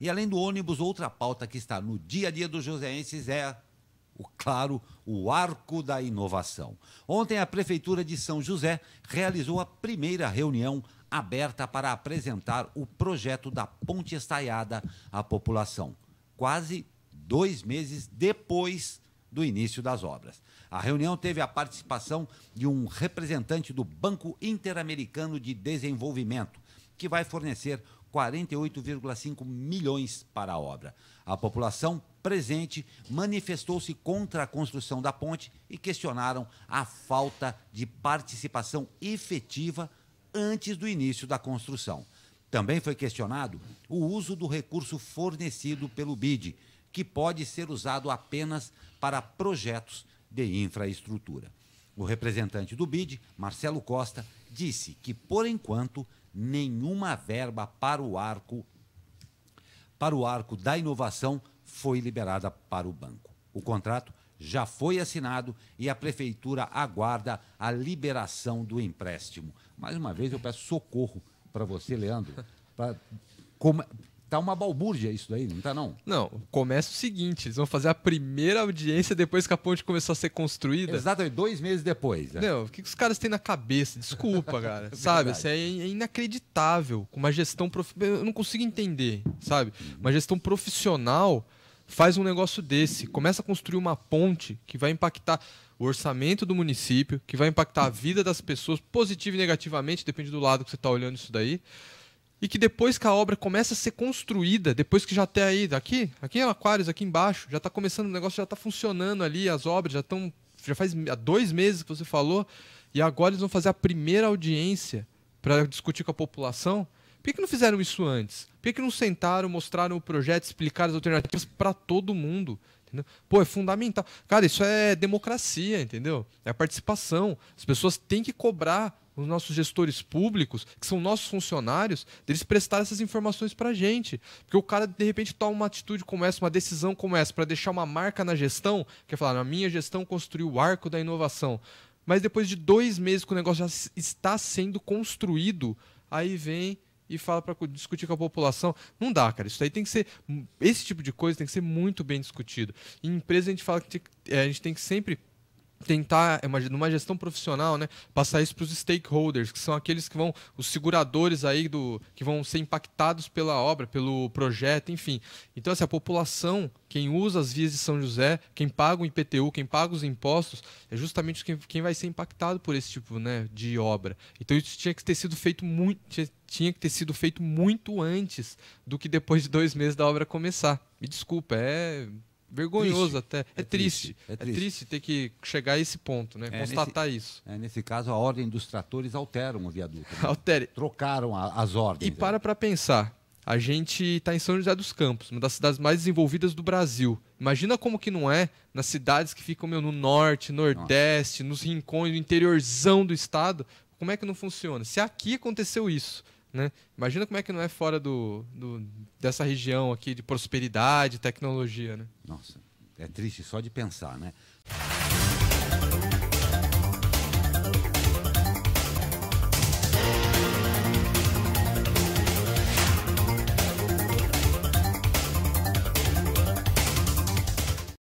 E além do ônibus, outra pauta que está no dia a dia dos joseenses é o claro, o arco da inovação. Ontem a prefeitura de São José realizou a primeira reunião aberta para apresentar o projeto da ponte estaiada à população, quase dois meses depois do início das obras. A reunião teve a participação de um representante do Banco Interamericano de Desenvolvimento, que vai fornecer 48,5 milhões para a obra. A população presente manifestou-se contra a construção da ponte e questionaram a falta de participação efetiva antes do início da construção. Também foi questionado o uso do recurso fornecido pelo BID, que pode ser usado apenas para projetos de infraestrutura. O representante do BID, Marcelo Costa, disse que, por enquanto, nenhuma verba para o arco para o arco da inovação foi liberada para o banco. O contrato já foi assinado e a prefeitura aguarda a liberação do empréstimo. Mais uma vez eu peço socorro para você, Leandro, para Tá uma balbúrdia isso daí, não tá não? Não, começa o seguinte, eles vão fazer a primeira audiência depois que a ponte começou a ser construída. Exatamente, dois meses depois. Né? Não, o que, que os caras têm na cabeça? Desculpa, cara. É sabe, assim, é, inacreditável. Com uma gestão... Prof... Eu não consigo entender, sabe? Uhum. Uma gestão profissional faz um negócio desse. Começa a construir uma ponte que vai impactar o orçamento do município, que vai impactar a vida das pessoas, positivo e negativamente, depende do lado que você está olhando isso daí e que depois que a obra começa a ser construída, depois que já tem tá aí, aqui aqui em é Aquários, aqui embaixo, já está começando, o negócio já está funcionando ali, as obras já estão, já faz dois meses que você falou, e agora eles vão fazer a primeira audiência para discutir com a população. Por que, não fizeram isso antes? Por que, não sentaram, mostraram o projeto, explicaram as alternativas para todo mundo? Entendeu? Pô, é fundamental. Cara, isso é democracia, entendeu? É participação. As pessoas têm que cobrar os nossos gestores públicos, que são nossos funcionários, deles prestarem essas informações para a gente. Porque o cara, de repente, toma uma atitude como essa, uma decisão como essa, para deixar uma marca na gestão, quer é falar, na minha gestão construiu o arco da inovação. Mas depois de dois meses que o negócio já está sendo construído, aí vem e fala para discutir com a população. Não dá, cara. Isso aí tem que ser. Esse tipo de coisa tem que ser muito bem discutido. Em empresa a gente fala que é, a gente tem que sempre tentar, é numa gestão profissional, né, passar isso para os stakeholders, que são aqueles que vão, os seguradores aí do, que vão ser impactados pela obra, pelo projeto, enfim. Então, assim, a população, quem usa as vias de São José, quem paga o IPTU, quem paga os impostos, é justamente quem, quem vai ser impactado por esse tipo né, de obra. Então, isso tinha que ter sido feito muito, tinha, tinha que ter sido feito muito antes do que depois de dois meses da obra começar. Me desculpa, é Vergonhoso triste. até. É, é triste. triste. É, é triste. é triste ter que chegar a esse ponto, né? É, Constatar nesse, isso. É, nesse caso, a ordem dos tratores alteram o viaduto. Né? Altere. Trocaram a, as ordens. E né? para para pensar. A gente está em São José dos Campos, uma das cidades mais desenvolvidas do Brasil. Imagina como que não é nas cidades que ficam meu, no norte, nordeste, Nossa. nos rincões, no interiorzão do estado. Como é que não funciona? Se aqui aconteceu isso, né? Imagina como é que não é fora do, do, dessa região aqui de prosperidade, tecnologia. Né? Nossa, é triste só de pensar, né?